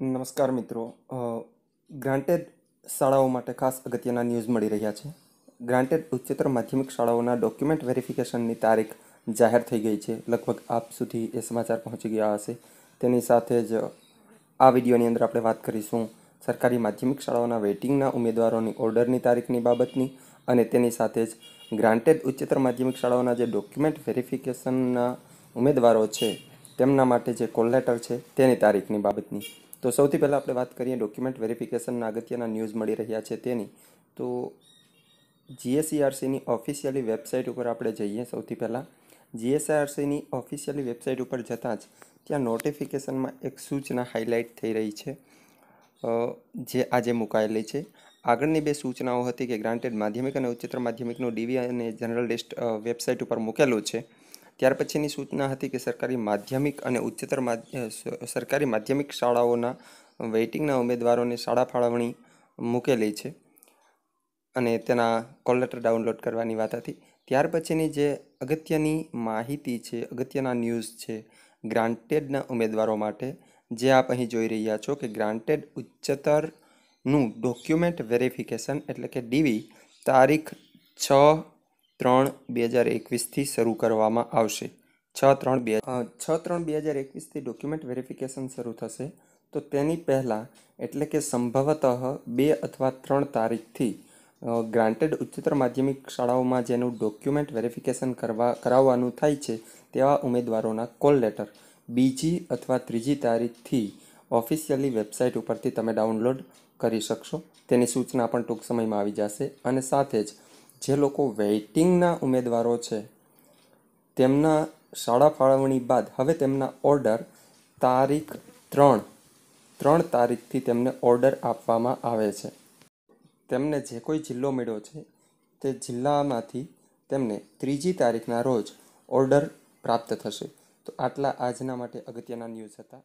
નમસ્કાર મિત્રો ગ્રાન્ટેડ શાળાઓ માટે ખાસ અગત્યના ન્યૂઝ મળી રહ્યા છે ગ્રાન્ટેડ ઉચ્ચતર માધ્યમિક શાળાઓના ડોક્યુમેન્ટ વેરિફિકેશનની તારીખ જાહેર થઈ ગઈ છે લગભગ આપ સુધી એ સમાચાર પહોંચી ગયા હશે તેની સાથે જ આ વિડીયોની અંદર આપણે વાત કરીશું સરકારી માધ્યમિક શાળાઓના વેઇટિંગના ઉમેદવારોની ઓર્ડરની તારીખની બાબતની અને તેની સાથે જ ગ્રાન્ટેડ ઉચ્ચતર માધ્યમિક શાળાઓના જે ડોક્યુમેન્ટ વેરિફિકેશનના ઉમેદવારો છે તેમના માટે જે કોલ લેટર છે તેની તારીખની બાબતની તો સૌથી પહેલાં આપણે વાત કરીએ ડોક્યુમેન્ટ વેરિફિકેશનના અગત્યના ન્યૂઝ મળી રહ્યા છે તેની તો જીએસસીઆરસીની ઓફિશિયલી વેબસાઇટ ઉપર આપણે જઈએ સૌથી પહેલાં જીએસઆરસીની ઓફિશિયલી વેબસાઇટ ઉપર જતાં જ ત્યાં નોટિફિકેશનમાં એક સૂચના હાઇલાઇટ થઈ રહી છે જે આજે મુકાયેલી છે આગળની બે સૂચનાઓ હતી કે ગ્રાન્ટેડ માધ્યમિક અને ઉચ્ચતર માધ્યમિકનું ડીવી અને જનરલ લિસ્ટ વેબસાઇટ ઉપર મૂકેલું છે ત્યાર પછીની સૂચના હતી કે સરકારી માધ્યમિક અને ઉચ્ચતર સરકારી માધ્યમિક શાળાઓના વેઇટિંગના ઉમેદવારોને શાળા ફાળવણી મૂકેલી છે અને તેના કોલ લેટર ડાઉનલોડ કરવાની વાત હતી ત્યાર પછીની જે અગત્યની માહિતી છે અગત્યના ન્યૂઝ છે ગ્રાન્ટેડના ઉમેદવારો માટે જે આપ અહીં જોઈ રહ્યા છો કે ગ્રાન્ટેડ ઉચ્ચતરનું ડોક્યુમેન્ટ વેરિફિકેશન એટલે કે ડીવી તારીખ છ ત્રણ બે હજાર એકવીસથી શરૂ કરવામાં આવશે છ ત્રણ બે છ ત્રણ બે હજાર એકવીસથી ડોક્યુમેન્ટ વેરિફિકેશન શરૂ થશે તો તેની પહેલાં એટલે કે સંભવતઃ બે અથવા ત્રણ તારીખથી ગ્રાન્ટેડ ઉચ્ચતર માધ્યમિક શાળાઓમાં જેનું ડોક્યુમેન્ટ વેરિફિકેશન કરવા કરાવવાનું થાય છે તેવા ઉમેદવારોના કોલ લેટર બીજી અથવા ત્રીજી તારીખથી ઓફિશિયલી વેબસાઇટ ઉપરથી તમે ડાઉનલોડ કરી શકશો તેની સૂચના પણ ટૂંક સમયમાં આવી જશે અને સાથે જ જે લોકો વેઇટિંગના ઉમેદવારો છે તેમના શાળા ફાળવણી બાદ હવે તેમના ઓર્ડર તારીખ ત્રણ ત્રણ તારીખથી તેમને ઓર્ડર આપવામાં આવે છે તેમને જે કોઈ જિલ્લો મળ્યો છે તે જિલ્લામાંથી તેમને ત્રીજી તારીખના રોજ ઓર્ડર પ્રાપ્ત થશે તો આટલા આજના માટે અગત્યના ન્યૂઝ હતા